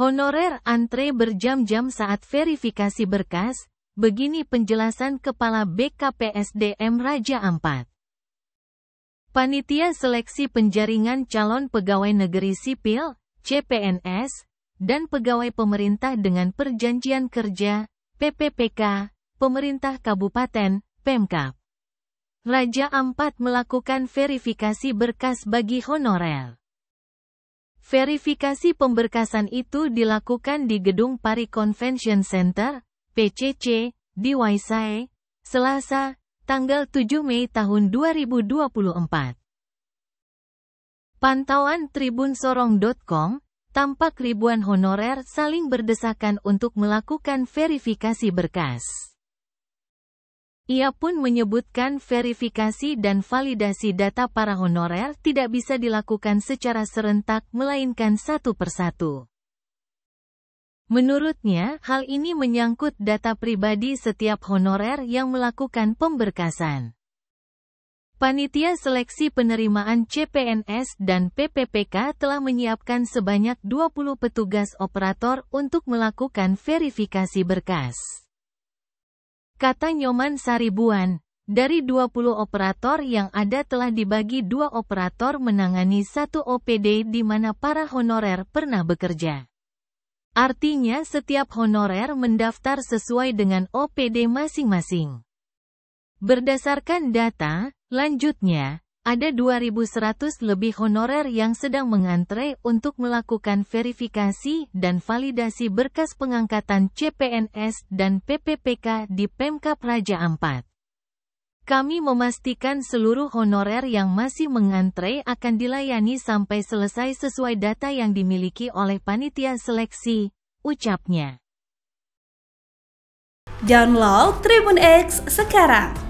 Honorer antre berjam-jam saat verifikasi berkas, begini penjelasan Kepala BKPSDM Raja Ampat. Panitia Seleksi Penjaringan Calon Pegawai Negeri Sipil, CPNS, dan Pegawai Pemerintah dengan Perjanjian Kerja, PPPK, Pemerintah Kabupaten, Pemkap. Raja Ampat melakukan verifikasi berkas bagi honorer. Verifikasi pemberkasan itu dilakukan di Gedung Pari Convention Center, PCC, di Waisai, Selasa, tanggal 7 Mei tahun 2024. Pantauan tribunsorong.com, tampak ribuan honorer saling berdesakan untuk melakukan verifikasi berkas. Ia pun menyebutkan verifikasi dan validasi data para honorer tidak bisa dilakukan secara serentak melainkan satu persatu. Menurutnya, hal ini menyangkut data pribadi setiap honorer yang melakukan pemberkasan. Panitia Seleksi Penerimaan CPNS dan PPPK telah menyiapkan sebanyak 20 petugas operator untuk melakukan verifikasi berkas. Kata Nyoman Saribuan, dari 20 operator yang ada telah dibagi dua operator menangani satu OPD di mana para honorer pernah bekerja. Artinya setiap honorer mendaftar sesuai dengan OPD masing-masing. Berdasarkan data, lanjutnya, ada 2.100 lebih honorer yang sedang mengantre untuk melakukan verifikasi dan validasi berkas pengangkatan CPNS dan PPPK di Pemkap Raja Ampat. Kami memastikan seluruh honorer yang masih mengantre akan dilayani sampai selesai sesuai data yang dimiliki oleh panitia seleksi, ucapnya. Download Tribun X sekarang